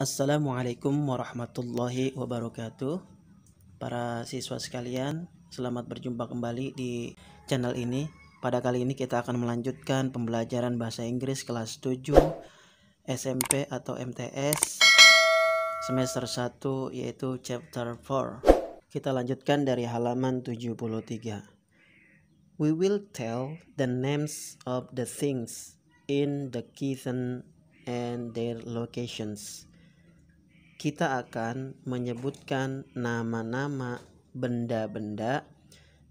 Assalamualaikum warahmatullahi wabarakatuh Para siswa sekalian Selamat berjumpa kembali di channel ini Pada kali ini kita akan melanjutkan Pembelajaran Bahasa Inggris kelas 7 SMP atau MTS Semester 1 yaitu chapter 4 Kita lanjutkan dari halaman 73 We will tell the names of the things in the kitchen and their locations kita akan menyebutkan nama-nama benda-benda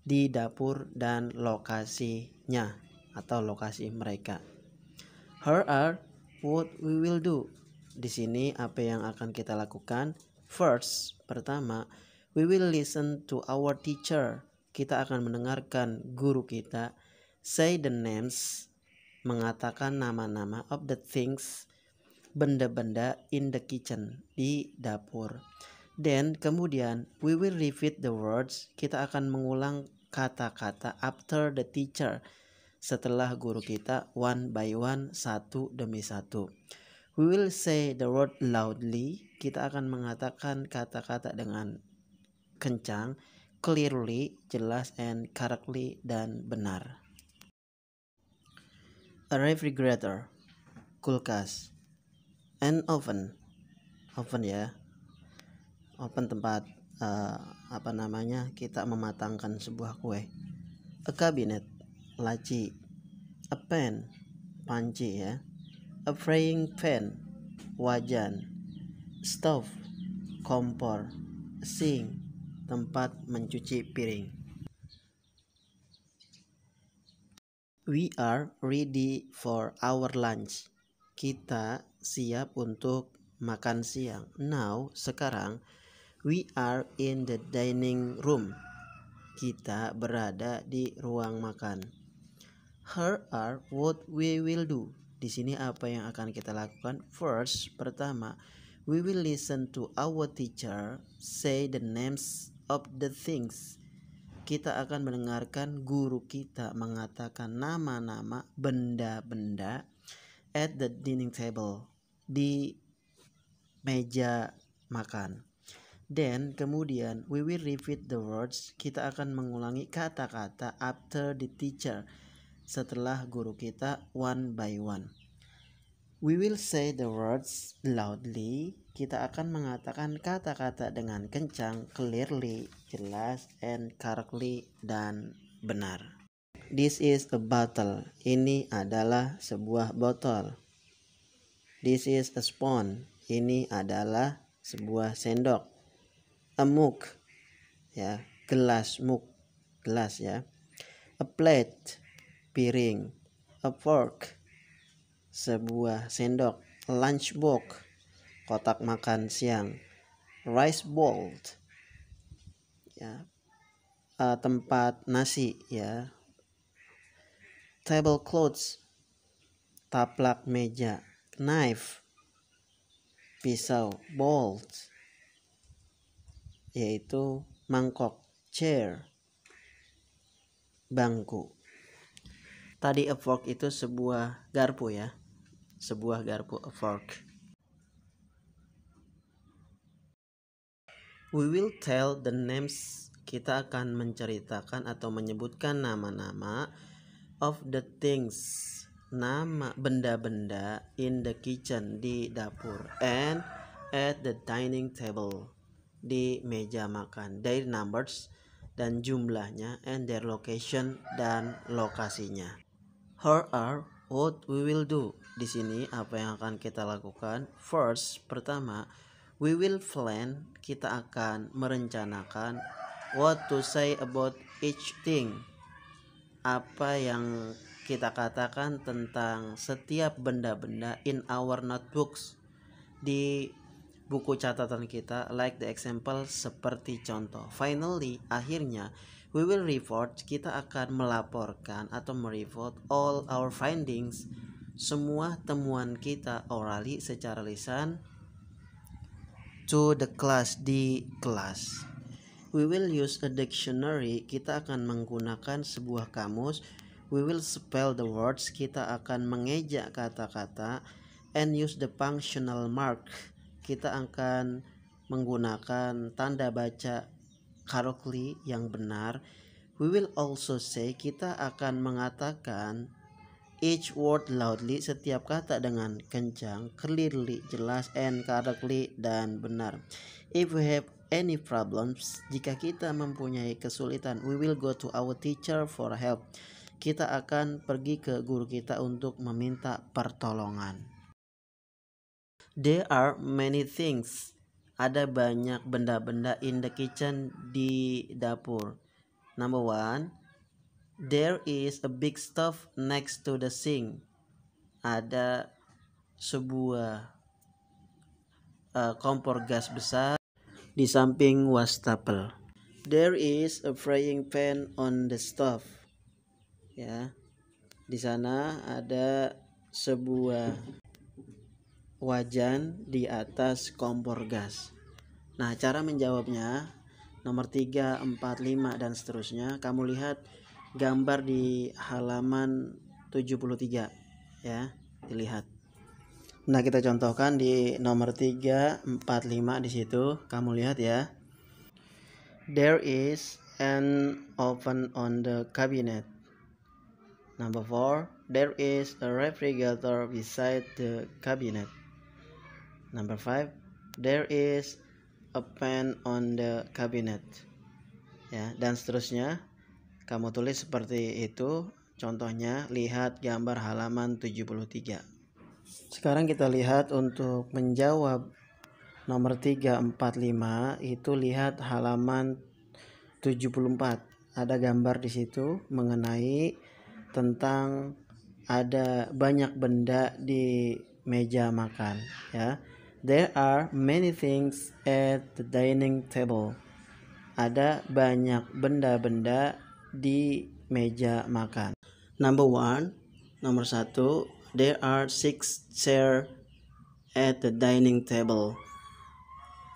di dapur dan lokasinya atau lokasi mereka. Here are what we will do. Di sini apa yang akan kita lakukan? First, pertama, we will listen to our teacher. Kita akan mendengarkan guru kita say the names, mengatakan nama-nama of the things benda-benda in the kitchen di dapur. Then kemudian we will repeat the words. Kita akan mengulang kata-kata after the teacher setelah guru kita one by one satu demi satu. We will say the word loudly. Kita akan mengatakan kata-kata dengan kencang, clearly, jelas, and correctly dan benar. A refrigerator, kulkas and oven oven ya oven tempat uh, apa namanya kita mematangkan sebuah kue a cabinet laci a pan panci ya a frying pan wajan stove kompor sink tempat mencuci piring we are ready for our lunch kita siap untuk makan siang. Now, sekarang we are in the dining room. Kita berada di ruang makan. Here are what we will do. Di sini apa yang akan kita lakukan? First, pertama, we will listen to our teacher say the names of the things. Kita akan mendengarkan guru kita mengatakan nama-nama benda-benda at the dining table di meja makan. Then kemudian we will repeat the words. Kita akan mengulangi kata-kata after the teacher setelah guru kita one by one. We will say the words loudly. Kita akan mengatakan kata-kata dengan kencang, clearly, jelas, and correctly dan benar. This is a bottle. Ini adalah sebuah botol. This is a spoon. Ini adalah sebuah sendok. A mug. Ya, gelas mug, gelas ya. A plate, piring. A fork, sebuah sendok. A lunchbox, kotak makan siang. Rice bowl, ya. A tempat nasi ya. Table clothes, taplak meja knife pisau bolt yaitu mangkok chair bangku tadi a fork itu sebuah garpu ya sebuah garpu a fork we will tell the names kita akan menceritakan atau menyebutkan nama-nama of the things nama benda-benda in the kitchen di dapur and at the dining table di meja makan their numbers dan jumlahnya and their location dan lokasinya here are what we will do di sini apa yang akan kita lakukan first pertama we will plan kita akan merencanakan what to say about each thing apa yang kita katakan tentang setiap benda-benda in our notebooks di buku catatan kita like the example seperti contoh finally akhirnya we will report kita akan melaporkan atau mereport all our findings semua temuan kita orali secara lisan to the class di kelas we will use a dictionary kita akan menggunakan sebuah kamus We will spell the words. Kita akan mengeja kata-kata and use the functional mark. Kita akan menggunakan tanda baca karokli yang benar. We will also say kita akan mengatakan each word loudly setiap kata dengan kencang, clearly, jelas, and correctly dan benar. If we have any problems, jika kita mempunyai kesulitan, we will go to our teacher for help kita akan pergi ke guru kita untuk meminta pertolongan. There are many things. Ada banyak benda-benda in the kitchen di dapur. Number one, there is a big stuff next to the sink. Ada sebuah uh, kompor gas besar di samping wastafel. There is a frying pan on the stove ya di sana ada sebuah wajan di atas kompor gas nah cara menjawabnya nomor 3, 4, 5 dan seterusnya kamu lihat gambar di halaman 73 ya dilihat Nah, kita contohkan di nomor 3, 4, 5 di situ. Kamu lihat ya. There is an oven on the cabinet. Number four, There is a refrigerator beside the cabinet. Number five, There is a pen on the cabinet. Ya, dan seterusnya. Kamu tulis seperti itu. Contohnya, lihat gambar halaman 73. Sekarang kita lihat untuk menjawab nomor 345 itu lihat halaman 74. Ada gambar di situ mengenai tentang ada banyak benda di meja makan ya there are many things at the dining table ada banyak benda-benda di meja makan number one nomor satu there are six chair at the dining table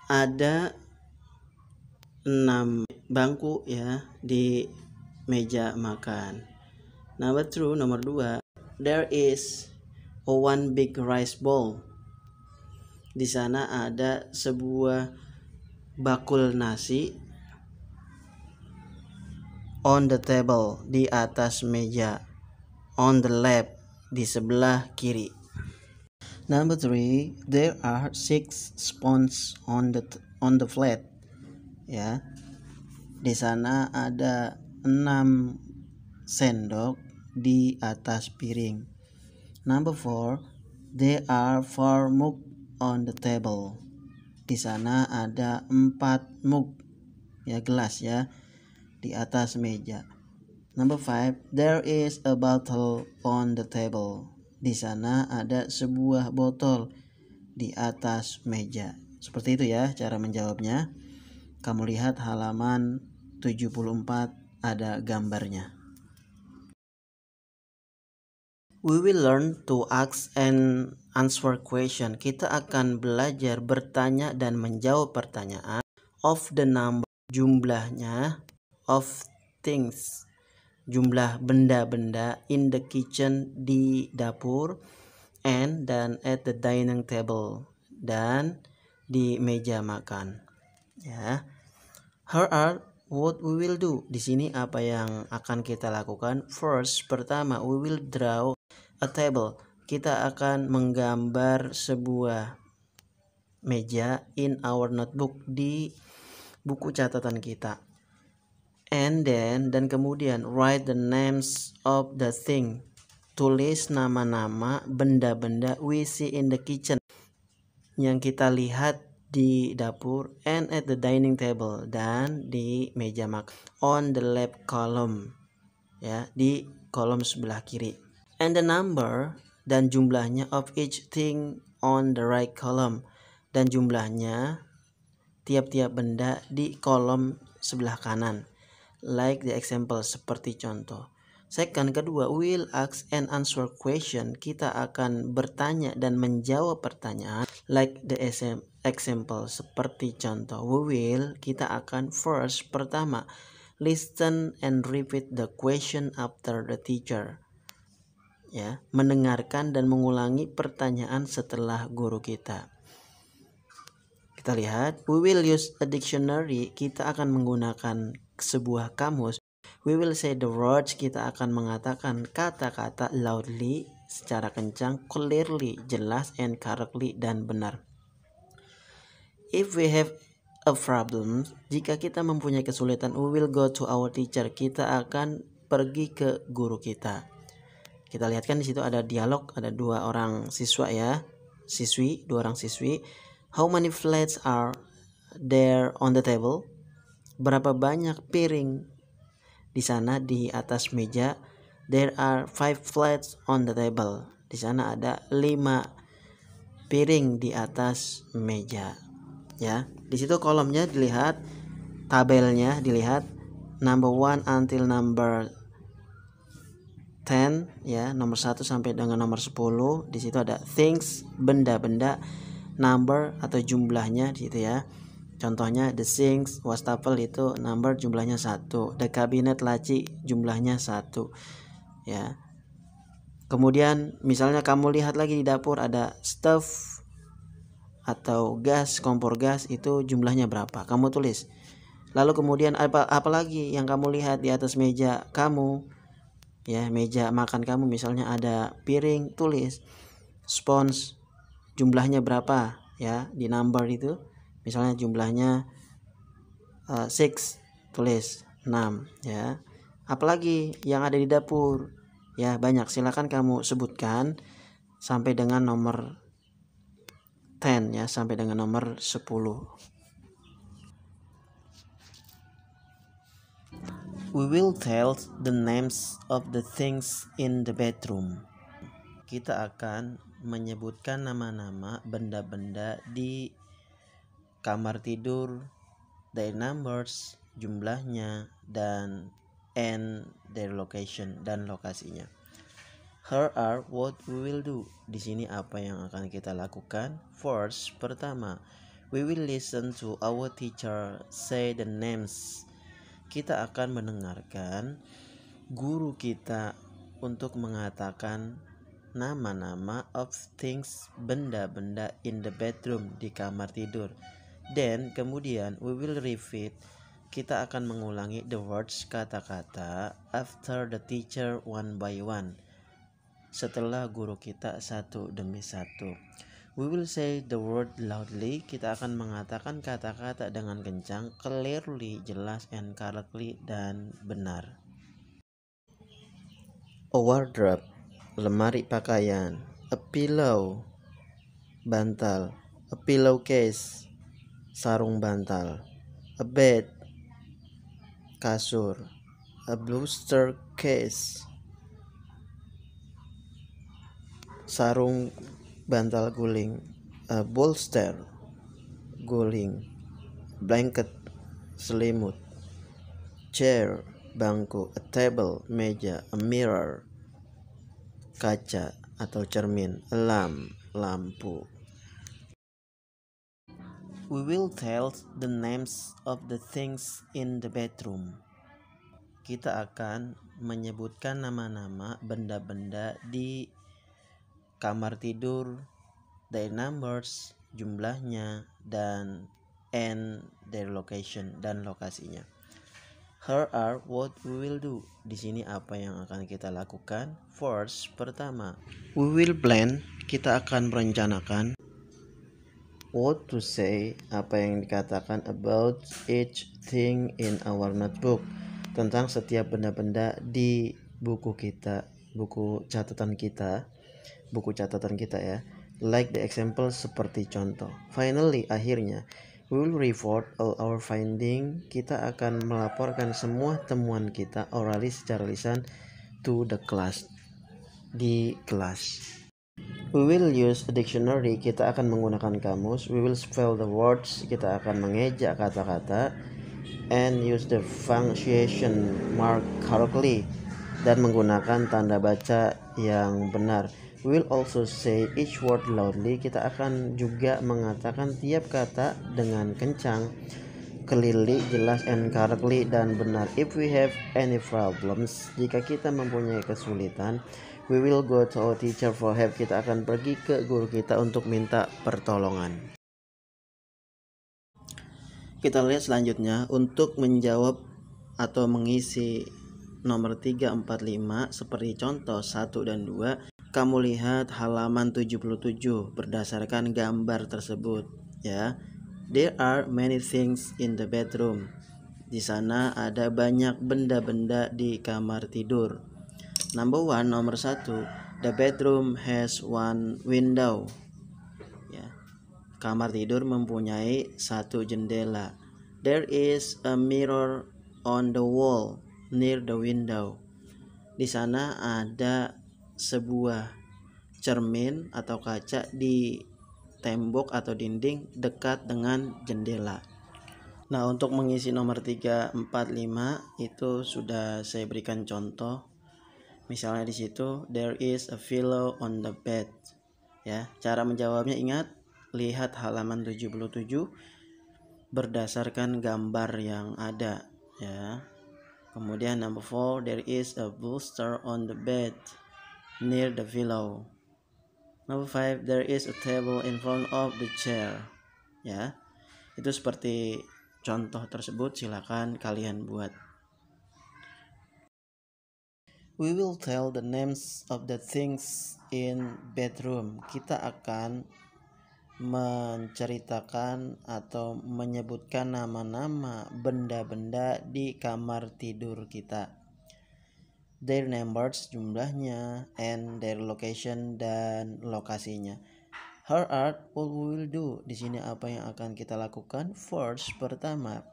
ada enam bangku ya di meja makan Number two, nomor dua, there is one big rice bowl. Di sana ada sebuah bakul nasi on the table di atas meja on the left di sebelah kiri number three there are six spoons on the on the flat ya di sana ada enam sendok di atas piring. Number four, there are four mug on the table. Di sana ada empat mug, ya gelas ya, di atas meja. Number five, there is a bottle on the table. Di sana ada sebuah botol di atas meja. Seperti itu ya cara menjawabnya. Kamu lihat halaman 74 ada gambarnya. We will learn to ask and answer question. Kita akan belajar bertanya dan menjawab pertanyaan of the number jumlahnya of things jumlah benda-benda in the kitchen di dapur and dan at the dining table dan di meja makan ya yeah. here are what we will do. Di sini apa yang akan kita lakukan? First, pertama we will draw a table. Kita akan menggambar sebuah meja in our notebook di buku catatan kita. And then dan kemudian write the names of the thing. Tulis nama-nama benda-benda we see in the kitchen yang kita lihat di dapur and at the dining table dan di meja makan on the left column ya di kolom sebelah kiri and the number dan jumlahnya of each thing on the right column dan jumlahnya tiap-tiap benda di kolom sebelah kanan like the example seperti contoh Second, kedua, will ask and answer question. Kita akan bertanya dan menjawab pertanyaan like the example seperti contoh we will kita akan first pertama listen and repeat the question after the teacher ya mendengarkan dan mengulangi pertanyaan setelah guru kita kita lihat we will use a dictionary kita akan menggunakan sebuah kamus we will say the words kita akan mengatakan kata-kata loudly secara kencang clearly jelas and correctly dan benar If we have a problem, jika kita mempunyai kesulitan, we will go to our teacher. Kita akan pergi ke guru kita. Kita lihat kan di situ ada dialog, ada dua orang siswa ya, siswi, dua orang siswi. How many flats are there on the table? Berapa banyak piring di sana di atas meja? There are five flats on the table. Di sana ada lima piring di atas meja ya di situ kolomnya dilihat tabelnya dilihat number one until number 10 ya nomor 1 sampai dengan nomor 10 di situ ada things benda-benda number atau jumlahnya di situ ya contohnya the things wastafel itu number jumlahnya satu the cabinet laci jumlahnya satu ya kemudian misalnya kamu lihat lagi di dapur ada stuff atau gas kompor gas itu jumlahnya berapa kamu tulis lalu kemudian apa apalagi yang kamu lihat di atas meja kamu ya meja makan kamu misalnya ada piring tulis spons jumlahnya berapa ya di number itu misalnya jumlahnya uh, six tulis 6 ya apalagi yang ada di dapur ya banyak silakan kamu sebutkan sampai dengan nomor 10 ya sampai dengan nomor 10. We will tell the names of the things in the bedroom. Kita akan menyebutkan nama-nama benda-benda di kamar tidur, their numbers, jumlahnya, dan and their location dan lokasinya. Here are what we will do. Di sini apa yang akan kita lakukan? First, pertama, we will listen to our teacher say the names. Kita akan mendengarkan guru kita untuk mengatakan nama-nama of things benda-benda in the bedroom di kamar tidur. Then kemudian we will repeat kita akan mengulangi the words kata-kata after the teacher one by one setelah guru kita satu demi satu. We will say the word loudly. Kita akan mengatakan kata-kata dengan kencang, clearly, jelas, and correctly, dan benar. A wardrobe, lemari pakaian. A pillow, bantal. A pillow case, sarung bantal. A bed, kasur. A bluster case, sarung bantal guling uh, bolster guling blanket selimut chair bangku a table meja a mirror kaca atau cermin a lamp lampu we will tell the names of the things in the bedroom kita akan menyebutkan nama-nama benda-benda di kamar tidur, their numbers, jumlahnya, dan and their location dan lokasinya. Here are what we will do. Di sini apa yang akan kita lakukan? First, pertama, we will plan. Kita akan merencanakan what to say, apa yang dikatakan about each thing in our notebook tentang setiap benda-benda di buku kita, buku catatan kita buku catatan kita ya. Like the example seperti contoh. Finally, akhirnya, we will report all our finding. Kita akan melaporkan semua temuan kita orally secara lisan to the class. Di kelas. We will use a dictionary. Kita akan menggunakan kamus. We will spell the words. Kita akan mengeja kata-kata. And use the punctuation mark correctly. Dan menggunakan tanda baca yang benar will also say each word loudly kita akan juga mengatakan tiap kata dengan kencang kelili, jelas and correctly dan benar if we have any problems jika kita mempunyai kesulitan we will go to our teacher for help kita akan pergi ke guru kita untuk minta pertolongan kita lihat selanjutnya untuk menjawab atau mengisi nomor 345 seperti contoh 1 dan 2 kamu lihat halaman 77 berdasarkan gambar tersebut ya. There are many things in the bedroom. Di sana ada banyak benda-benda di kamar tidur. Number one, nomor satu, the bedroom has one window. Ya. Kamar tidur mempunyai satu jendela. There is a mirror on the wall near the window. Di sana ada sebuah cermin atau kaca di tembok atau dinding dekat dengan jendela. Nah, untuk mengisi nomor 3, 4, 5 itu sudah saya berikan contoh. Misalnya di situ there is a pillow on the bed. Ya, cara menjawabnya ingat lihat halaman 77 berdasarkan gambar yang ada ya. Kemudian number 4 there is a bolster on the bed near the pillow. Number five, there is a table in front of the chair. Ya, itu seperti contoh tersebut silakan kalian buat. We will tell the names of the things in bedroom. Kita akan menceritakan atau menyebutkan nama-nama benda-benda di kamar tidur kita their numbers jumlahnya, and their location dan lokasinya. Her art what we will do. Di sini apa yang akan kita lakukan? First, pertama,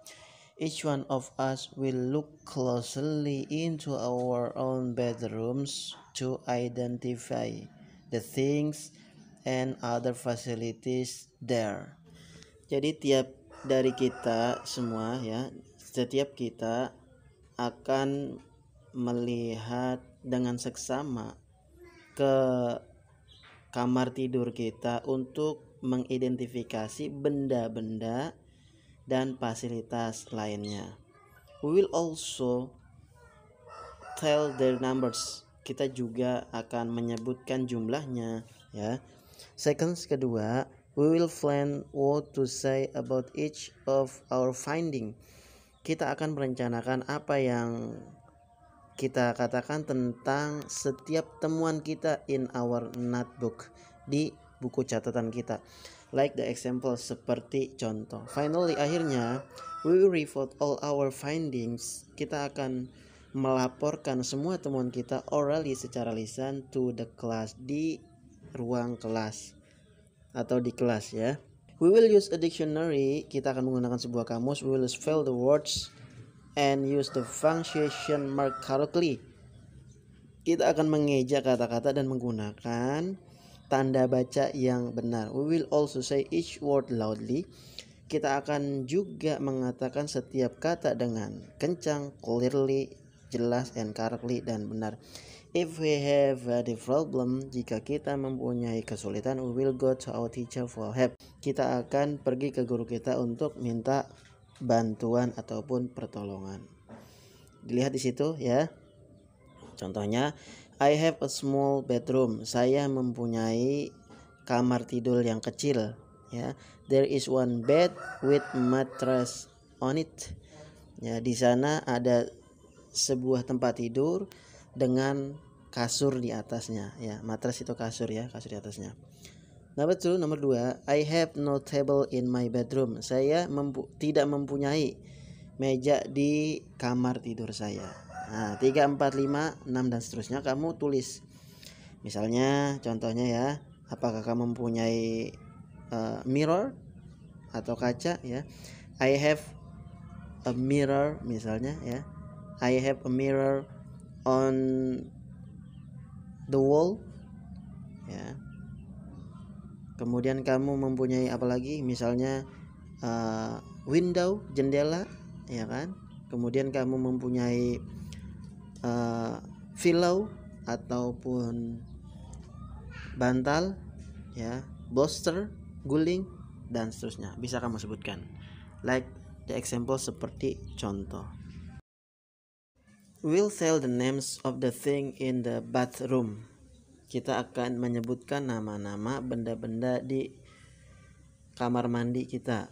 each one of us will look closely into our own bedrooms to identify the things and other facilities there. Jadi tiap dari kita semua ya, setiap kita akan melihat dengan seksama ke kamar tidur kita untuk mengidentifikasi benda-benda dan fasilitas lainnya. We will also tell their numbers. Kita juga akan menyebutkan jumlahnya, ya. Seconds kedua, we will plan what to say about each of our finding. Kita akan merencanakan apa yang kita katakan tentang setiap temuan kita in our notebook di buku catatan kita. Like the example seperti contoh. Finally akhirnya we will report all our findings. Kita akan melaporkan semua temuan kita orally secara lisan to the class di ruang kelas atau di kelas ya. We will use a dictionary. Kita akan menggunakan sebuah kamus. We will spell the words and use the punctuation mark correctly. Kita akan mengeja kata-kata dan menggunakan tanda baca yang benar. We will also say each word loudly. Kita akan juga mengatakan setiap kata dengan kencang, clearly, jelas, and correctly dan benar. If we have a problem, jika kita mempunyai kesulitan, we will go to our teacher for help. Kita akan pergi ke guru kita untuk minta bantuan ataupun pertolongan. Dilihat di situ ya. Contohnya, I have a small bedroom. Saya mempunyai kamar tidur yang kecil ya. There is one bed with mattress on it. Ya, di sana ada sebuah tempat tidur dengan kasur di atasnya ya. matras itu kasur ya, kasur di atasnya. Number two, nomor dua, I have no table in my bedroom. Saya mempu tidak mempunyai meja di kamar tidur saya. Nah, tiga, empat, lima, enam dan seterusnya kamu tulis. Misalnya, contohnya ya, apakah kamu mempunyai uh, mirror atau kaca ya? I have a mirror misalnya ya. I have a mirror on the wall ya kemudian kamu mempunyai apa lagi misalnya uh, window jendela ya kan kemudian kamu mempunyai uh, pillow ataupun bantal ya bolster guling dan seterusnya bisa kamu sebutkan like the example seperti contoh we'll tell the names of the thing in the bathroom kita akan menyebutkan nama-nama benda-benda di kamar mandi kita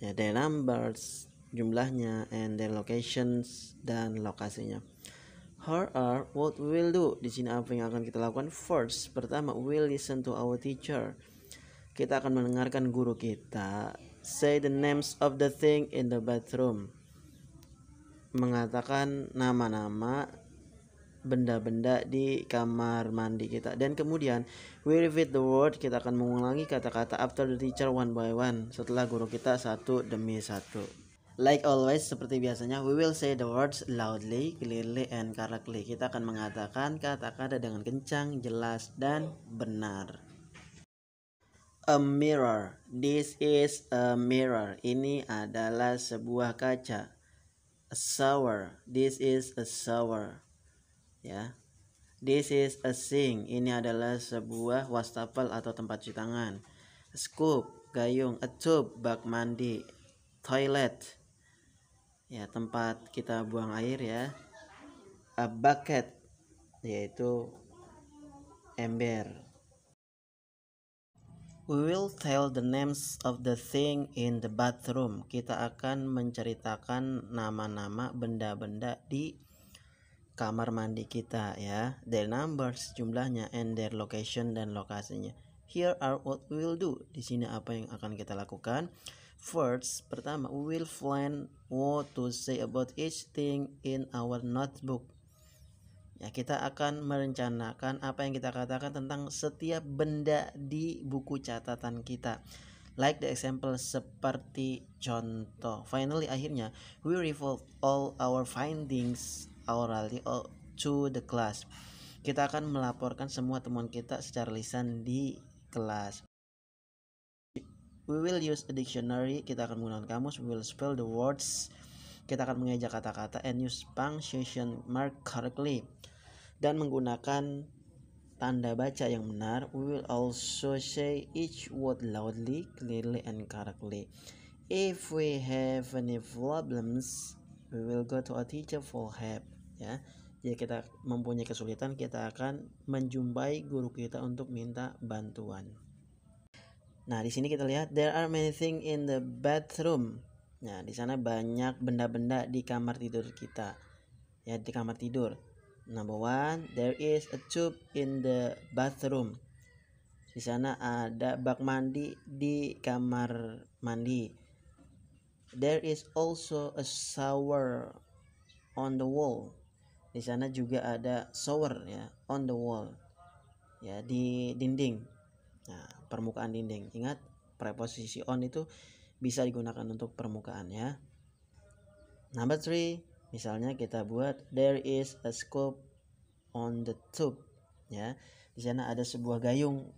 ya the numbers jumlahnya and their locations dan lokasinya Here are what we will do. Di sini apa yang akan kita lakukan? First, pertama we'll listen to our teacher. Kita akan mendengarkan guru kita. Say the names of the thing in the bathroom. Mengatakan nama-nama benda-benda di kamar mandi kita dan kemudian we repeat the word kita akan mengulangi kata-kata after the teacher one by one setelah guru kita satu demi satu like always seperti biasanya we will say the words loudly clearly and correctly kita akan mengatakan kata-kata dengan kencang jelas dan benar a mirror this is a mirror ini adalah sebuah kaca a shower this is a shower ya this is a sink ini adalah sebuah wastafel atau tempat cuci tangan scoop gayung a tub, bak mandi toilet ya tempat kita buang air ya a bucket yaitu ember We will tell the names of the thing in the bathroom. Kita akan menceritakan nama-nama benda-benda di kamar mandi kita ya their numbers jumlahnya and their location dan lokasinya here are what we will do di sini apa yang akan kita lakukan first pertama we will plan what to say about each thing in our notebook ya kita akan merencanakan apa yang kita katakan tentang setiap benda di buku catatan kita like the example seperti contoh. Finally akhirnya we revolve all our findings orally to the class. Kita akan melaporkan semua temuan kita secara lisan di kelas. We will use a dictionary. Kita akan menggunakan kamus. We will spell the words. Kita akan mengeja kata-kata and use punctuation mark correctly. Dan menggunakan tanda baca yang benar. We will also say each word loudly, clearly, and correctly. If we have any problems, we will go to a teacher for help ya kita mempunyai kesulitan kita akan menjumpai guru kita untuk minta bantuan nah di sini kita lihat there are many things in the bathroom nah di sana banyak benda-benda di kamar tidur kita ya di kamar tidur number one there is a tube in the bathroom di sana ada bak mandi di kamar mandi there is also a shower on the wall di sana juga ada shower ya on the wall ya di dinding nah permukaan dinding ingat preposisi on itu bisa digunakan untuk permukaan ya number three misalnya kita buat there is a scope on the tube ya di sana ada sebuah gayung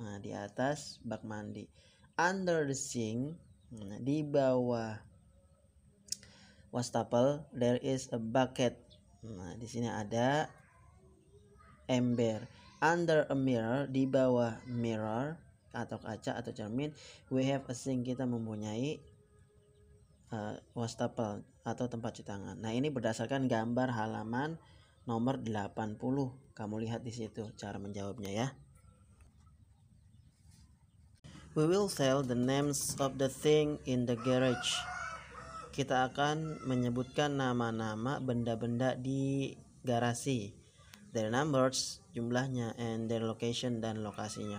nah, di atas bak mandi under the sink nah, di bawah wastafel there is a bucket Nah, di sini ada ember. Under a mirror, di bawah mirror atau kaca atau cermin, we have a sink, kita mempunyai uh, wastafel atau tempat cuci tangan. Nah, ini berdasarkan gambar halaman nomor 80. Kamu lihat di situ cara menjawabnya ya. We will sell the names of the thing in the garage kita akan menyebutkan nama-nama benda-benda di garasi. Their numbers, jumlahnya, and their location dan lokasinya.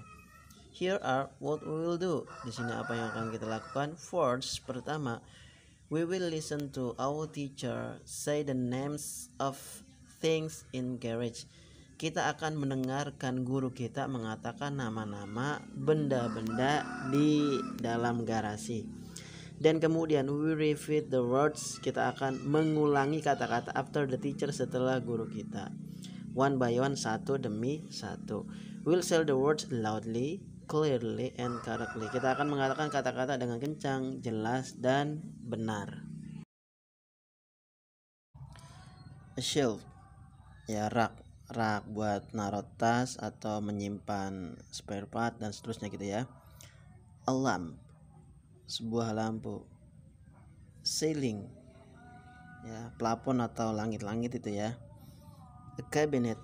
Here are what we will do. Di sini apa yang akan kita lakukan? First, pertama, we will listen to our teacher say the names of things in garage. Kita akan mendengarkan guru kita mengatakan nama-nama benda-benda di dalam garasi dan kemudian we repeat the words kita akan mengulangi kata-kata after the teacher setelah guru kita one by one satu demi satu we'll say the words loudly clearly and correctly kita akan mengatakan kata-kata dengan kencang jelas dan benar a shelf ya rak rak buat naruh tas atau menyimpan spare part dan seterusnya gitu ya alarm sebuah lampu ceiling ya plafon atau langit-langit itu ya a cabinet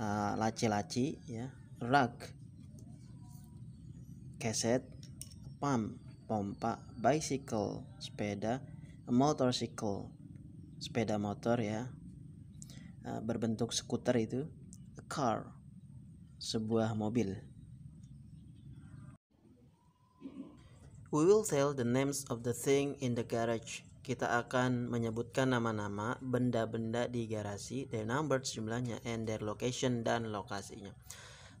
ah, laci-laci uh, ya rug keset pump pompa bicycle sepeda a motorcycle sepeda motor ya ah, berbentuk skuter itu a car sebuah mobil We will tell the names of the thing in the garage. Kita akan menyebutkan nama-nama benda-benda di garasi, their number jumlahnya, and their location dan lokasinya.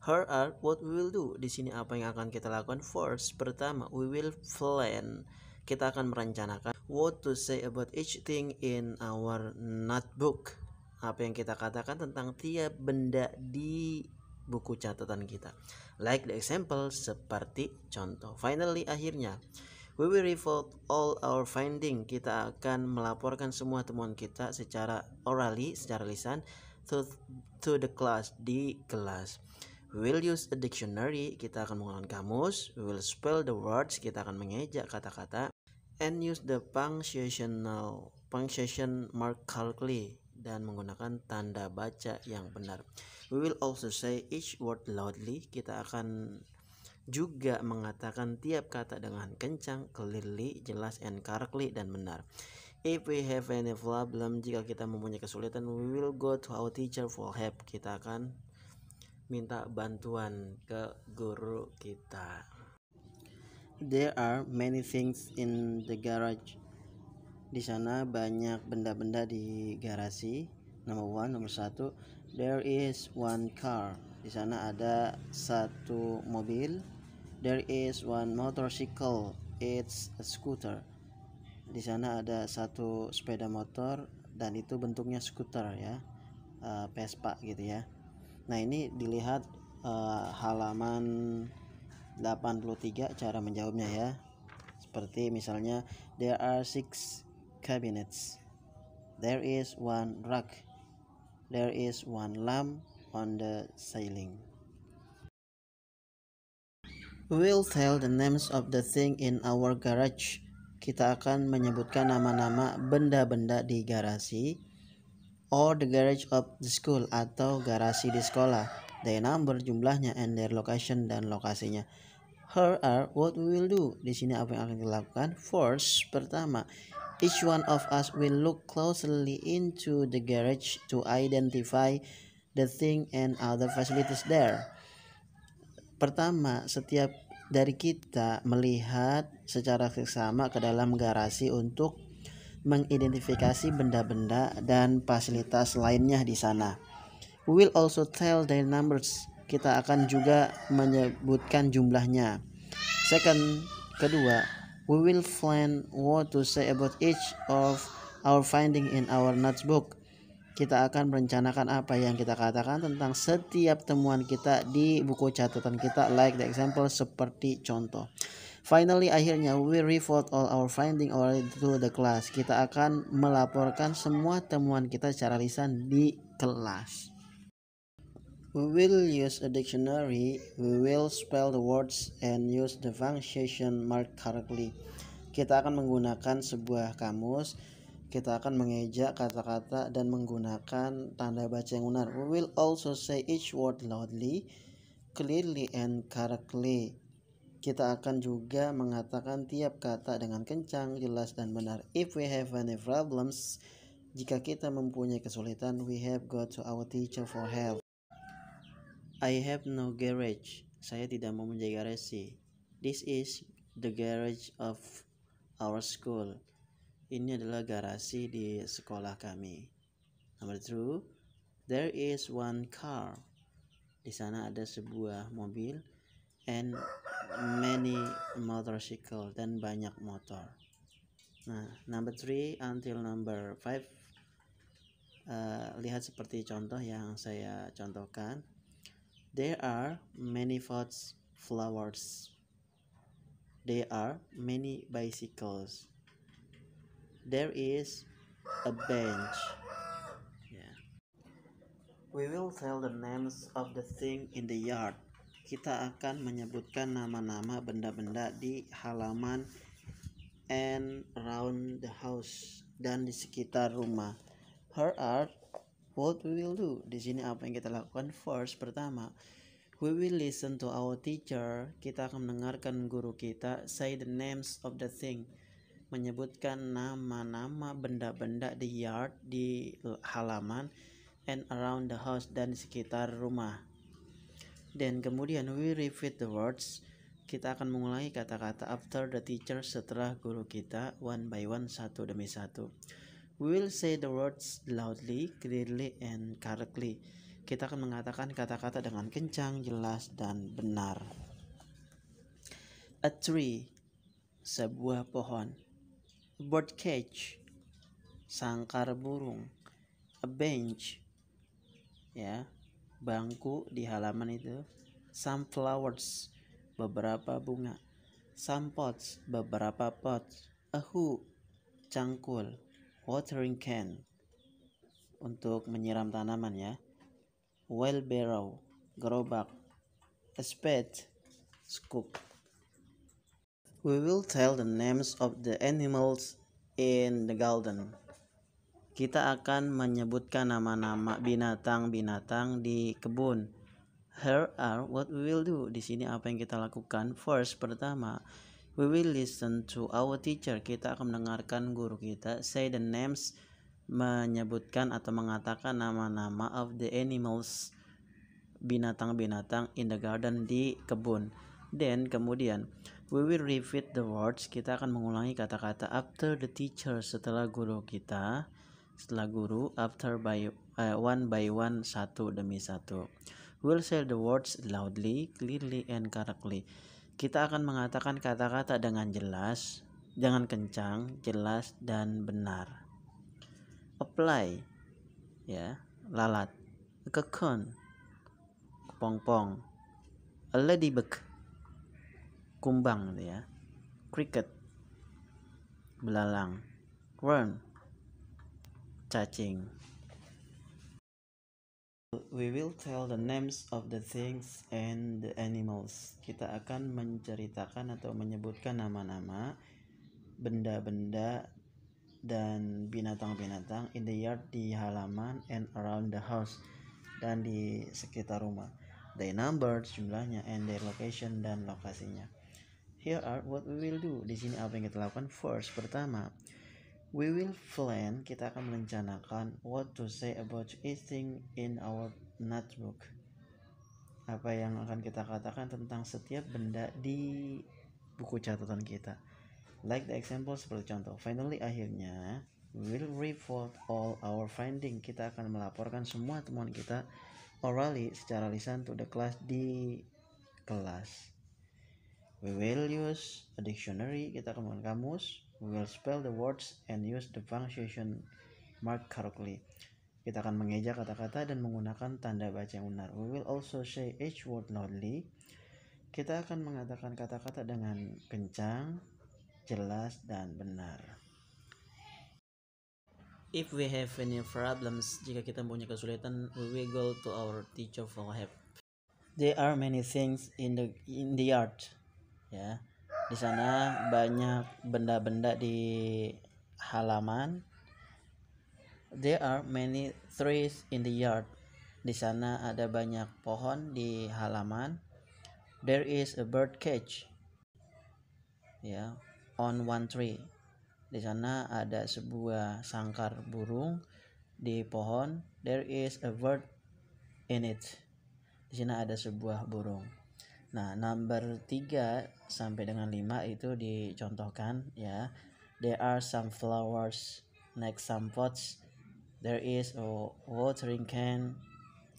Here are what we will do. Di sini apa yang akan kita lakukan? First, pertama, we will plan. Kita akan merencanakan what to say about each thing in our notebook. Apa yang kita katakan tentang tiap benda di buku catatan kita. Like the example seperti contoh. Finally akhirnya we will report all our finding. Kita akan melaporkan semua temuan kita secara orally, secara lisan to, to the class di kelas. We will use a dictionary. Kita akan menggunakan kamus. We will spell the words. Kita akan mengeja kata-kata and use the punctuational punctuation mark correctly dan menggunakan tanda baca yang benar. We will also say each word loudly. Kita akan juga mengatakan tiap kata dengan kencang, clearly, jelas, and correctly dan benar. If we have any problem, jika kita mempunyai kesulitan, we will go to our teacher for help. Kita akan minta bantuan ke guru kita. There are many things in the garage. Di sana banyak benda-benda di garasi. Nomor one nomor satu there is one car di sana ada satu mobil there is one motorcycle it's a scooter di sana ada satu sepeda motor dan itu bentuknya scooter ya uh, Vespa gitu ya nah ini dilihat uh, halaman 83 cara menjawabnya ya seperti misalnya there are six cabinets there is one rack There is one lamp on the ceiling. We'll tell the names of the thing in our garage. Kita akan menyebutkan nama-nama benda-benda di garasi or the garage of the school atau garasi di sekolah. Their number jumlahnya and their location dan lokasinya. Here are what we will do. Di sini apa yang akan kita lakukan? First, pertama, each one of us will look closely into the garage to identify the thing and other facilities there. Pertama, setiap dari kita melihat secara seksama ke dalam garasi untuk mengidentifikasi benda-benda dan fasilitas lainnya di sana. We will also tell their numbers kita akan juga menyebutkan jumlahnya. Second, kedua, we will find what to say about each of our finding in our notebook. Kita akan merencanakan apa yang kita katakan tentang setiap temuan kita di buku catatan kita like the example seperti contoh. Finally akhirnya we report all our finding already to the class. Kita akan melaporkan semua temuan kita secara lisan di kelas. We will use a dictionary. We will spell the words and use the punctuation mark correctly. Kita akan menggunakan sebuah kamus. Kita akan mengeja kata-kata dan menggunakan tanda baca yang benar. We will also say each word loudly, clearly, and correctly. Kita akan juga mengatakan tiap kata dengan kencang, jelas, dan benar. If we have any problems, jika kita mempunyai kesulitan, we have got to our teacher for help. I have no garage. Saya tidak mau menjadi garasi. This is the garage of our school. Ini adalah garasi di sekolah kami. Number two, there is one car. Di sana ada sebuah mobil and many motorcycle dan banyak motor. Nah, number three until number five Uh, lihat seperti contoh yang saya contohkan There are many pots flowers. There are many bicycles. There is a bench. Yeah. We will tell the names of the thing in the yard. Kita akan menyebutkan nama-nama benda-benda di halaman and around the house dan di sekitar rumah. Her art what we will do. Di sini apa yang kita lakukan? First, pertama, we will listen to our teacher. Kita akan mendengarkan guru kita say the names of the thing. Menyebutkan nama-nama benda-benda di yard, di halaman, and around the house dan sekitar rumah. Dan kemudian we repeat the words. Kita akan mengulangi kata-kata after the teacher setelah guru kita one by one satu demi satu will say the words loudly, clearly, and correctly. Kita akan mengatakan kata-kata dengan kencang, jelas, dan benar. A tree, sebuah pohon. Bird cage, sangkar burung. A bench, ya, bangku di halaman itu. Some flowers, beberapa bunga. Some pots, beberapa pot. A hoop, cangkul watering can untuk menyiram tanaman ya wheelbarrow gerobak a spade scoop we will tell the names of the animals in the garden kita akan menyebutkan nama-nama binatang-binatang di kebun. Here are what we will do. Di sini apa yang kita lakukan? First, pertama, We will listen to our teacher. Kita akan mendengarkan guru kita. Say the names menyebutkan atau mengatakan nama-nama of the animals binatang-binatang in the garden di kebun. Then kemudian we will repeat the words. Kita akan mengulangi kata-kata after the teacher setelah guru kita. Setelah guru after by uh, one by one satu demi satu. We'll say the words loudly, clearly and correctly kita akan mengatakan kata-kata dengan jelas, dengan kencang, jelas dan benar. Apply ya, lalat, kekon, pongpong, pong ladybug, kumbang gitu ya, cricket, belalang, worm, cacing. We will tell the names of the things and the animals. Kita akan menceritakan atau menyebutkan nama-nama benda-benda dan binatang-binatang in the yard di halaman and around the house dan di sekitar rumah. Their number jumlahnya and their location dan lokasinya. Here are what we will do. Di sini apa yang kita lakukan? First, pertama, We will plan, kita akan merencanakan what to say about each thing in our notebook. Apa yang akan kita katakan tentang setiap benda di buku catatan kita. Like the example seperti contoh. Finally akhirnya, we will report all our finding. Kita akan melaporkan semua temuan kita orally secara lisan to the class di kelas. We will use a dictionary, kita akan menggunakan kamus will spell the words and use the punctuation mark correctly. Kita akan mengeja kata-kata dan menggunakan tanda baca yang benar. We will also say each word loudly. Kita akan mengatakan kata-kata dengan kencang, jelas, dan benar. If we have any problems, jika kita punya kesulitan, we will go to our teacher for help. There are many things in the in the art. Ya. Yeah di sana banyak benda-benda di halaman there are many trees in the yard di sana ada banyak pohon di halaman there is a bird cage ya yeah, on one tree di sana ada sebuah sangkar burung di pohon there is a bird in it di sana ada sebuah burung Nah, number 3 sampai dengan 5 itu dicontohkan ya. There are some flowers, next some pots. There is a watering can.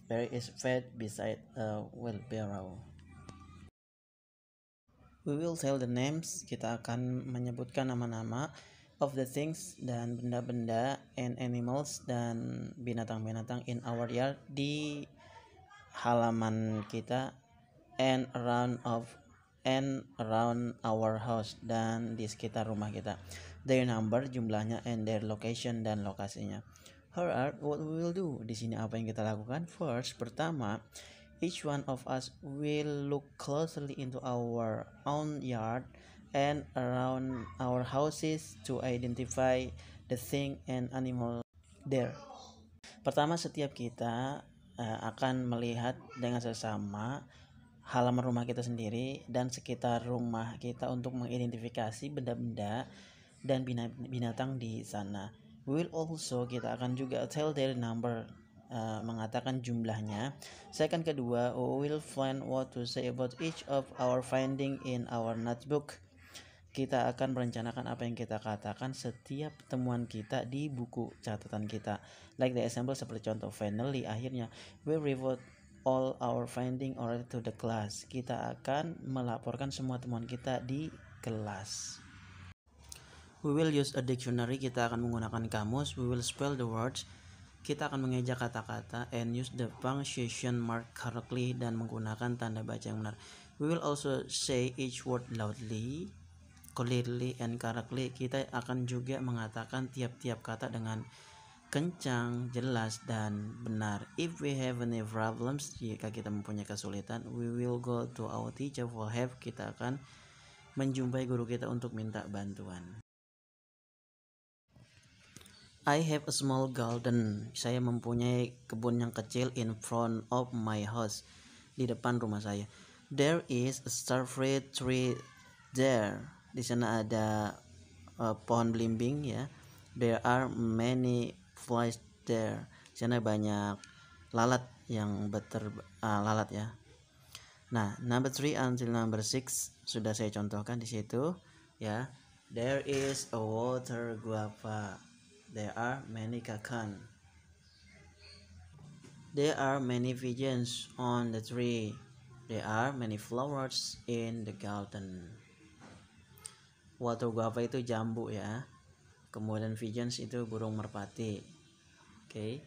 There is fed beside a wheelbarrow. We will tell the names. Kita akan menyebutkan nama-nama of the things dan benda-benda and animals dan binatang-binatang in our yard di halaman kita and around of and around our house dan di sekitar rumah kita. Their number jumlahnya and their location dan lokasinya. Her art what we will do. Di sini apa yang kita lakukan? First, pertama, each one of us will look closely into our own yard and around our houses to identify the thing and animal there. Pertama, setiap kita uh, akan melihat dengan sesama halaman rumah kita sendiri dan sekitar rumah kita untuk mengidentifikasi benda-benda dan binatang di sana. We will also kita akan juga tell their number uh, mengatakan jumlahnya. Second kedua, we will find what to say about each of our finding in our notebook. Kita akan merencanakan apa yang kita katakan setiap temuan kita di buku catatan kita. Like the example seperti contoh finally akhirnya we reward all our finding or to the class. Kita akan melaporkan semua temuan kita di kelas. We will use a dictionary. Kita akan menggunakan kamus. We will spell the words. Kita akan mengeja kata-kata and use the punctuation mark correctly dan menggunakan tanda baca yang benar. We will also say each word loudly, clearly and correctly. Kita akan juga mengatakan tiap-tiap kata dengan kencang, jelas, dan benar. If we have any problems, jika kita mempunyai kesulitan, we will go to our teacher for help. Kita akan menjumpai guru kita untuk minta bantuan. I have a small garden. Saya mempunyai kebun yang kecil in front of my house. Di depan rumah saya. There is a starfruit tree there. Di sana ada uh, pohon belimbing ya. There are many flies there sana banyak lalat yang beter uh, lalat ya nah number three until number six sudah saya contohkan di situ ya there is a water guava there are many kakan there are many pigeons on the tree there are many flowers in the garden water guava itu jambu ya kemudian pigeons itu burung merpati okay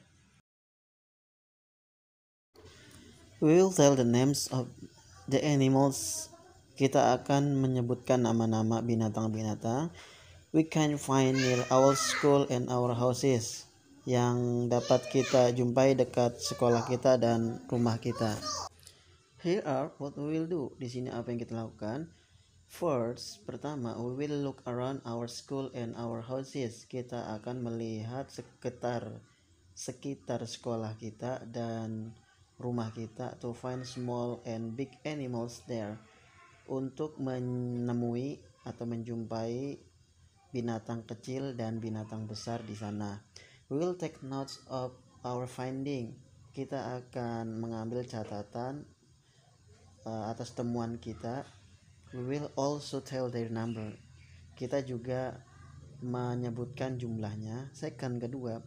will tell the names of the animals kita akan menyebutkan nama-nama binatang-binatang we can find near our school and our houses yang dapat kita jumpai dekat sekolah kita dan rumah kita here are what we will do di sini apa yang kita lakukan First, pertama, we will look around our school and our houses. Kita akan melihat sekitar sekitar sekolah kita dan rumah kita to find small and big animals there untuk menemui atau menjumpai binatang kecil dan binatang besar di sana. We will take notes of our finding. Kita akan mengambil catatan uh, atas temuan kita. We will also tell their number. Kita juga menyebutkan jumlahnya. Second kedua,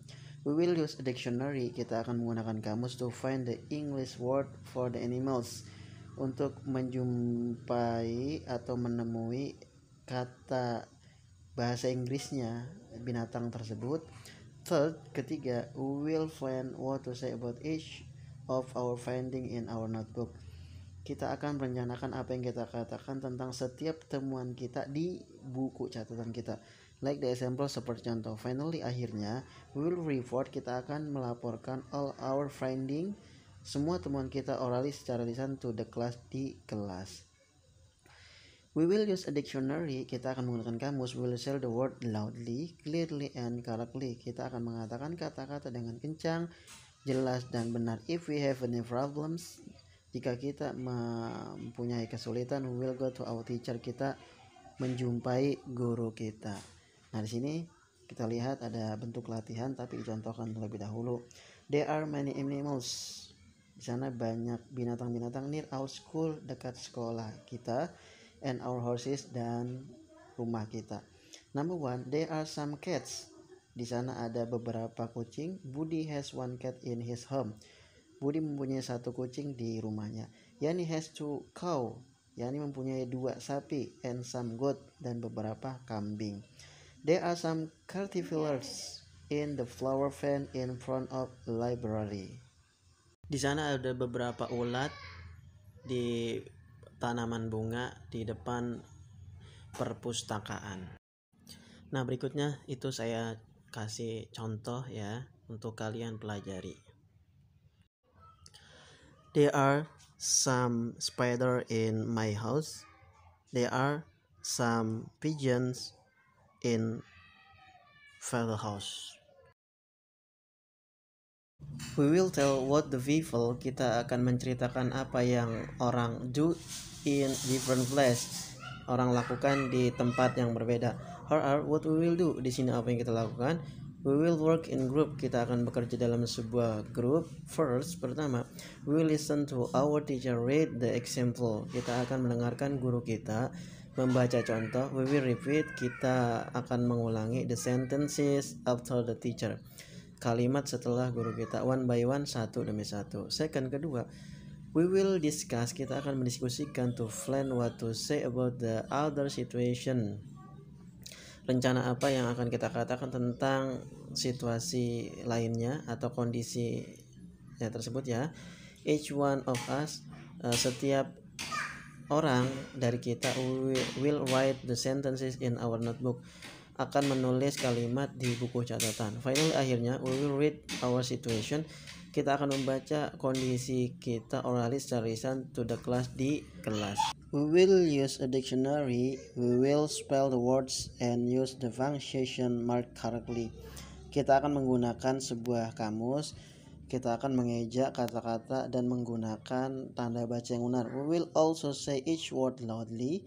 We will use a dictionary. Kita akan menggunakan kamus to find the English word for the animals untuk menjumpai atau menemui kata bahasa Inggrisnya binatang tersebut. Third, ketiga, we will find what to say about each of our finding in our notebook. Kita akan merencanakan apa yang kita katakan tentang setiap temuan kita di buku catatan kita like the example seperti contoh finally akhirnya we will report kita akan melaporkan all our finding semua temuan kita orally secara lisan to the class di kelas We will use a dictionary. Kita akan menggunakan kamus. We will sell the word loudly, clearly, and correctly. Kita akan mengatakan kata-kata dengan kencang, jelas, dan benar. If we have any problems, jika kita mempunyai kesulitan, we will go to our teacher. Kita menjumpai guru kita. Nah, di sini kita lihat ada bentuk latihan tapi dicontohkan terlebih dahulu. There are many animals. Di sana banyak binatang-binatang near our school dekat sekolah kita and our horses dan rumah kita. Number one, there are some cats. Di sana ada beberapa kucing. Buddy has one cat in his home. Budi mempunyai satu kucing di rumahnya. Yani has two cow yakni mempunyai dua sapi and some goat dan beberapa kambing. There are some cultivars in the flower fan in front of library. Di sana ada beberapa ulat di tanaman bunga di depan perpustakaan. Nah, berikutnya itu saya kasih contoh ya untuk kalian pelajari. There are some spider in my house. There are some pigeons in Feather House. We will tell what the people kita akan menceritakan apa yang orang do in different place orang lakukan di tempat yang berbeda. Here are what we will do di sini apa yang kita lakukan. We will work in group. Kita akan bekerja dalam sebuah grup. First, pertama, we will listen to our teacher read the example. Kita akan mendengarkan guru kita membaca contoh. We will repeat. Kita akan mengulangi the sentences after the teacher. Kalimat setelah guru kita one by one satu demi satu. Second, kedua, We will discuss, kita akan mendiskusikan to plan what to say about the other situation rencana apa yang akan kita katakan tentang situasi lainnya atau kondisi ya, tersebut ya each one of us uh, setiap orang dari kita will write the sentences in our notebook akan menulis kalimat di buku catatan finally akhirnya we will read our situation kita akan membaca kondisi kita oralis secara lisan to the class di kelas We will use a dictionary. We will spell the words and use the punctuation mark correctly. Kita akan menggunakan sebuah kamus. Kita akan mengeja kata-kata dan menggunakan tanda baca yang benar. We will also say each word loudly,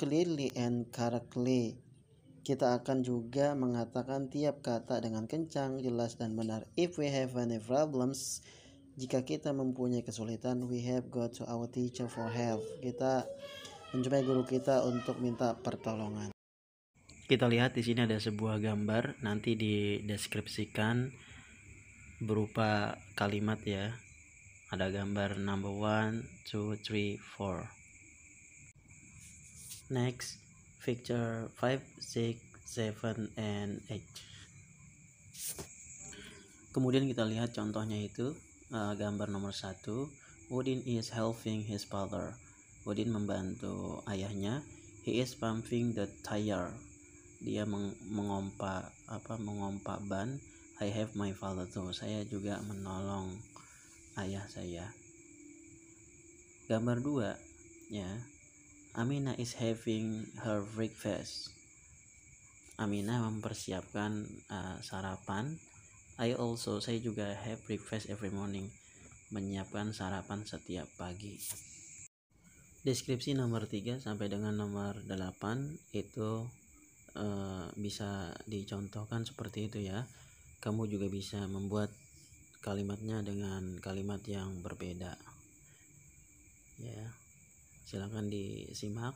clearly, and correctly. Kita akan juga mengatakan tiap kata dengan kencang, jelas, dan benar. If we have any problems, jika kita mempunyai kesulitan we have got to our teacher for help kita mencoba guru kita untuk minta pertolongan kita lihat di sini ada sebuah gambar nanti dideskripsikan berupa kalimat ya ada gambar number one two three four next picture five six seven and eight kemudian kita lihat contohnya itu uh, gambar nomor satu Udin is helping his father Udin membantu ayahnya he is pumping the tire dia meng mengompa apa mengompa ban I have my father too saya juga menolong ayah saya gambar dua ya Amina is having her breakfast Amina mempersiapkan uh, sarapan I also saya juga have breakfast every morning menyiapkan sarapan setiap pagi deskripsi nomor 3 sampai dengan nomor 8 itu uh, bisa dicontohkan seperti itu ya kamu juga bisa membuat kalimatnya dengan kalimat yang berbeda ya silahkan disimak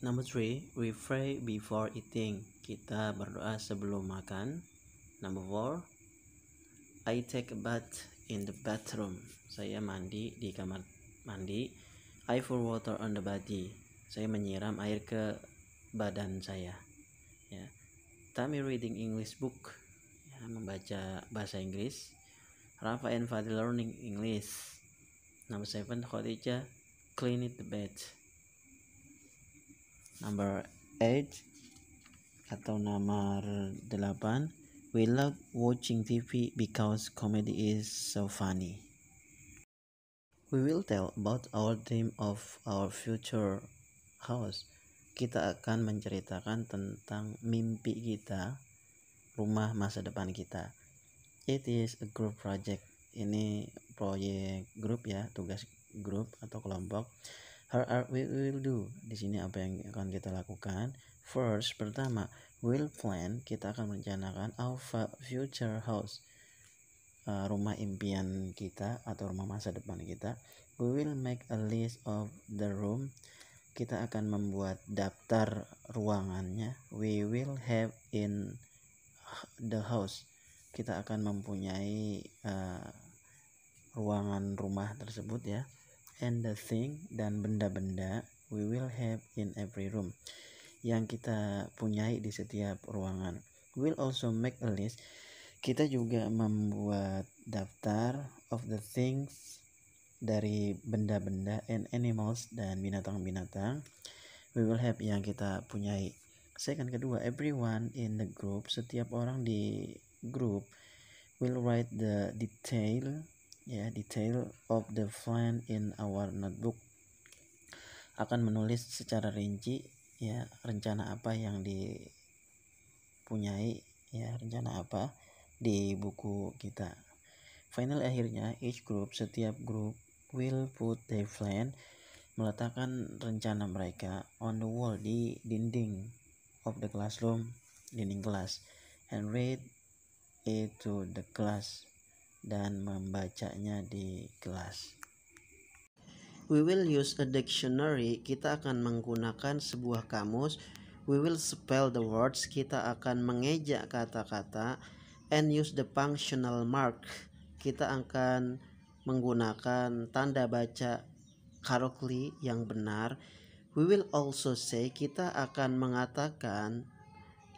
Number three, we pray before eating. Kita berdoa sebelum makan. Number four, I take a bath in the bathroom. Saya mandi di kamar mandi. I pour water on the body. Saya menyiram air ke badan saya. Ya. Tami reading English book. Ya, membaca bahasa Inggris. Rafa and Fadil learning English. Number seven, Khadija clean the bed. Number eight atau nomor delapan We love watching TV because comedy is so funny. We will tell about our dream of our future house. Kita akan menceritakan tentang mimpi kita, rumah masa depan kita. It is a group project. Ini proyek grup ya, tugas grup atau kelompok. How are we will do? Di sini apa yang akan kita lakukan? First, pertama, will plan kita akan merencanakan Alpha future house eh, rumah impian kita atau rumah masa depan kita we will make a list of the room kita akan membuat daftar ruangannya we will have in the house kita akan mempunyai uh, ruangan rumah tersebut ya and the thing dan benda-benda we will have in every room yang kita punyai di setiap ruangan. We'll also make a list. Kita juga membuat daftar of the things dari benda-benda and animals dan binatang-binatang. We will have yang kita punyai. Second kedua, everyone in the group, setiap orang di grup will write the detail ya yeah, detail of the plan in our notebook akan menulis secara rinci ya rencana apa yang dipunyai ya rencana apa di buku kita final akhirnya each group setiap grup will put their plan meletakkan rencana mereka on the wall di dinding of the classroom dinding kelas and read it to the class dan membacanya di kelas We will use a dictionary. Kita akan menggunakan sebuah kamus. We will spell the words. Kita akan mengeja kata-kata and use the functional mark. Kita akan menggunakan tanda baca karokli yang benar. We will also say kita akan mengatakan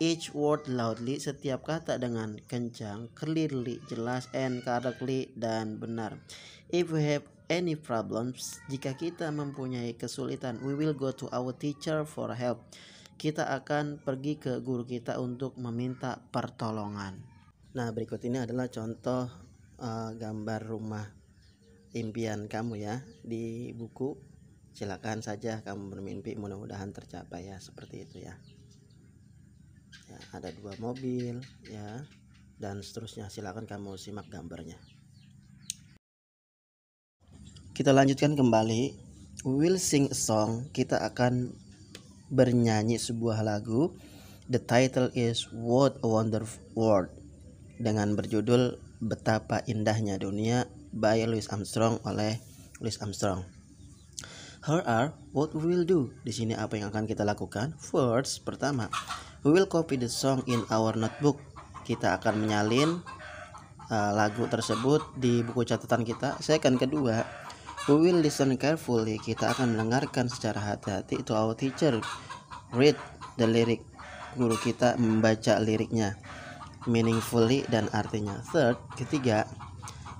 each word loudly setiap kata dengan kencang, clearly, jelas, and correctly dan benar. If we have any problems, jika kita mempunyai kesulitan, we will go to our teacher for help. Kita akan pergi ke guru kita untuk meminta pertolongan. Nah, berikut ini adalah contoh uh, gambar rumah impian kamu ya di buku. Silakan saja kamu bermimpi, mudah-mudahan tercapai ya, seperti itu ya. ya. Ada dua mobil ya, dan seterusnya. Silakan kamu simak gambarnya kita lanjutkan kembali will sing a song kita akan bernyanyi sebuah lagu the title is what a wonderful world dengan berjudul betapa indahnya dunia by Louis Armstrong oleh Louis Armstrong Here are what we will do. Di sini apa yang akan kita lakukan? First, pertama, we will copy the song in our notebook. Kita akan menyalin uh, lagu tersebut di buku catatan kita. Second, kedua, We will listen carefully. Kita akan mendengarkan secara hati-hati. To our teacher, read the lyric. Guru kita membaca liriknya, meaningfully dan artinya. Third, ketiga,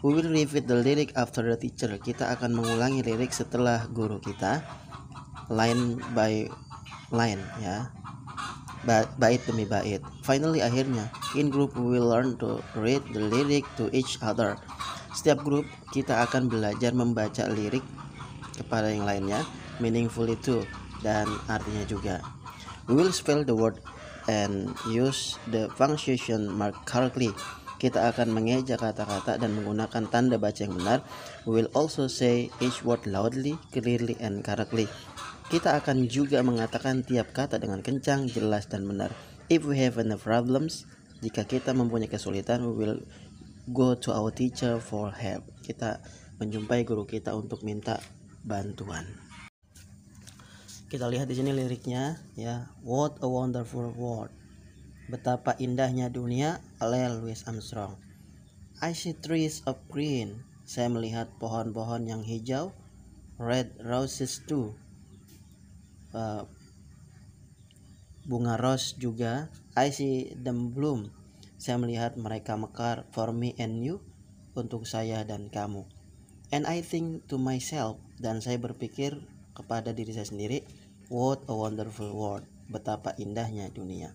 we will repeat the lyric after the teacher. Kita akan mengulangi lirik setelah guru kita, line by line, ya. Ba bait demi bait. Finally, akhirnya, in group we will learn to read the lyric to each other. Setiap grup kita akan belajar membaca lirik kepada yang lainnya, meaningful itu dan artinya juga. We will spell the word and use the punctuation mark correctly. Kita akan mengeja kata-kata dan menggunakan tanda baca yang benar. We will also say each word loudly, clearly, and correctly. Kita akan juga mengatakan tiap kata dengan kencang, jelas, dan benar. If we have any problems, jika kita mempunyai kesulitan, we will go to our teacher for help. Kita menjumpai guru kita untuk minta bantuan. Kita lihat di sini liriknya ya. What a wonderful world. Betapa indahnya dunia oleh Louis Armstrong. I see trees of green. Saya melihat pohon-pohon yang hijau. Red roses too. Uh, bunga rose juga. I see them bloom saya melihat mereka mekar for me and you untuk saya dan kamu. And I think to myself dan saya berpikir kepada diri saya sendiri, what a wonderful world. Betapa indahnya dunia.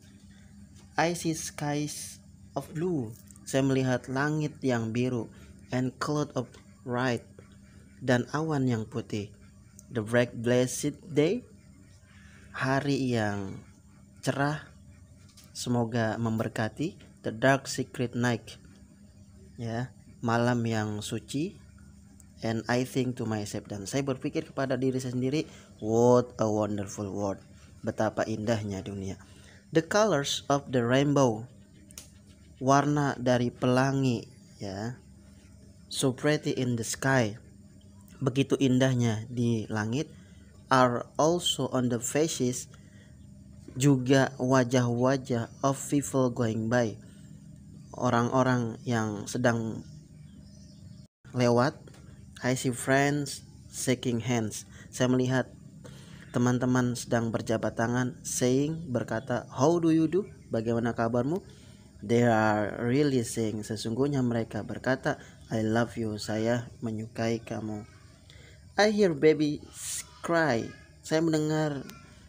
I see skies of blue. Saya melihat langit yang biru and cloud of bright dan awan yang putih. The bright blessed day. Hari yang cerah semoga memberkati The Dark Secret Night ya malam yang suci and I think to myself dan saya berpikir kepada diri saya sendiri what a wonderful world betapa indahnya dunia the colors of the rainbow warna dari pelangi ya so pretty in the sky begitu indahnya di langit are also on the faces juga wajah-wajah of people going by orang-orang yang sedang lewat. I see friends shaking hands. Saya melihat teman-teman sedang berjabat tangan saying berkata how do you do? Bagaimana kabarmu? They are really saying sesungguhnya mereka berkata I love you saya menyukai kamu. I hear baby cry. Saya mendengar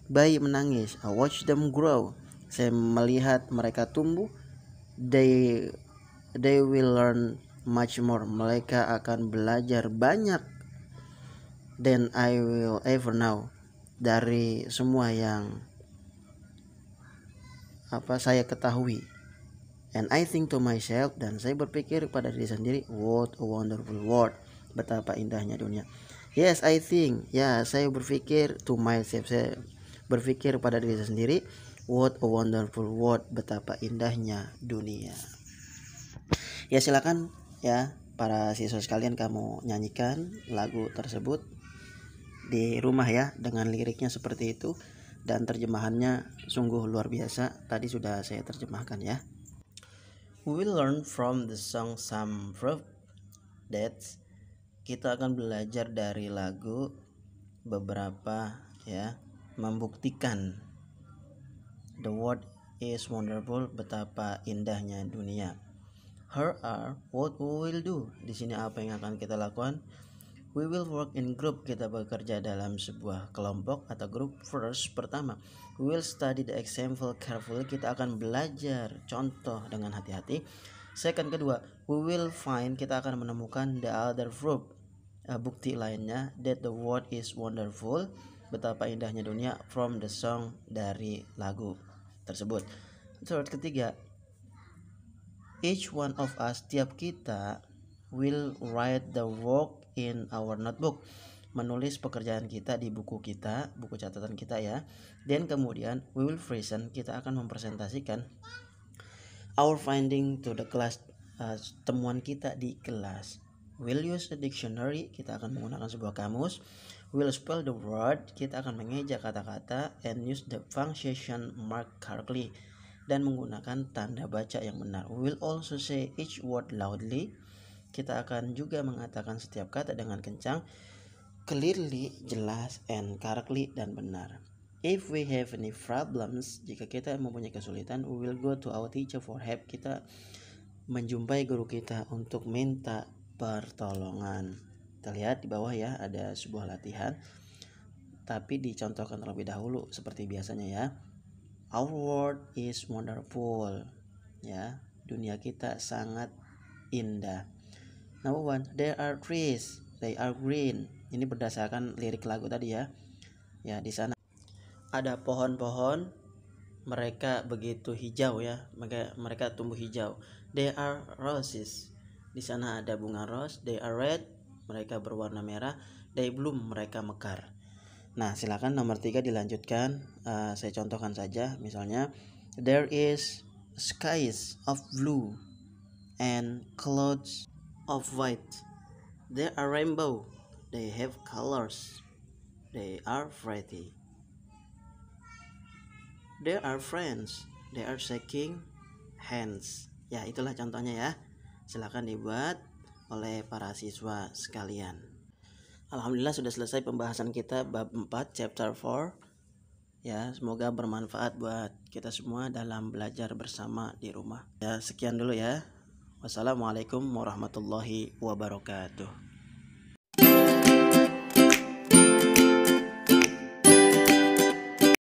bayi menangis. I watch them grow. Saya melihat mereka tumbuh they they will learn much more mereka akan belajar banyak than I will ever know dari semua yang apa saya ketahui and I think to myself dan saya berpikir pada diri sendiri what a wonderful world betapa indahnya dunia yes I think ya saya berpikir to myself saya berpikir pada diri sendiri What a wonderful world, betapa indahnya dunia. Ya silakan ya para siswa sekalian kamu nyanyikan lagu tersebut di rumah ya dengan liriknya seperti itu dan terjemahannya sungguh luar biasa. Tadi sudah saya terjemahkan ya. We learn from the song some verb that kita akan belajar dari lagu beberapa ya membuktikan The world is wonderful, betapa indahnya dunia. Her are what we will do. Di sini apa yang akan kita lakukan? We will work in group. Kita bekerja dalam sebuah kelompok atau grup. First, pertama, we will study the example carefully. Kita akan belajar contoh dengan hati-hati. Second, kedua, we will find. Kita akan menemukan the other group Uh, eh, bukti lainnya that the world is wonderful. Betapa indahnya dunia from the song dari lagu tersebut. Surat ketiga, each one of us tiap kita will write the work in our notebook menulis pekerjaan kita di buku kita buku catatan kita ya dan kemudian we will present kita akan mempresentasikan our finding to the class uh, temuan kita di kelas we'll use a dictionary kita akan menggunakan sebuah kamus will spell the word, kita akan mengeja kata-kata and use the punctuation mark correctly dan menggunakan tanda baca yang benar. We will also say each word loudly. Kita akan juga mengatakan setiap kata dengan kencang, clearly, jelas, and correctly dan benar. If we have any problems, jika kita mempunyai kesulitan, we will go to our teacher for help. Kita menjumpai guru kita untuk minta pertolongan. Kita lihat di bawah ya ada sebuah latihan tapi dicontohkan terlebih dahulu seperti biasanya ya. Our world is wonderful. Ya, dunia kita sangat indah. Number one, there are trees, they are green. Ini berdasarkan lirik lagu tadi ya. Ya, di sana ada pohon-pohon mereka begitu hijau ya, mereka mereka tumbuh hijau. They are roses. Di sana ada bunga rose, they are red, mereka berwarna merah, day bloom mereka mekar. Nah, silakan nomor tiga dilanjutkan. Uh, saya contohkan saja, misalnya, there is skies of blue and clouds of white. There are rainbow. They have colors. They are pretty. There are friends. They are shaking hands. Ya, itulah contohnya ya. Silakan dibuat oleh para siswa sekalian. Alhamdulillah sudah selesai pembahasan kita bab 4 chapter 4. Ya, semoga bermanfaat buat kita semua dalam belajar bersama di rumah. Ya, sekian dulu ya. Wassalamualaikum warahmatullahi wabarakatuh.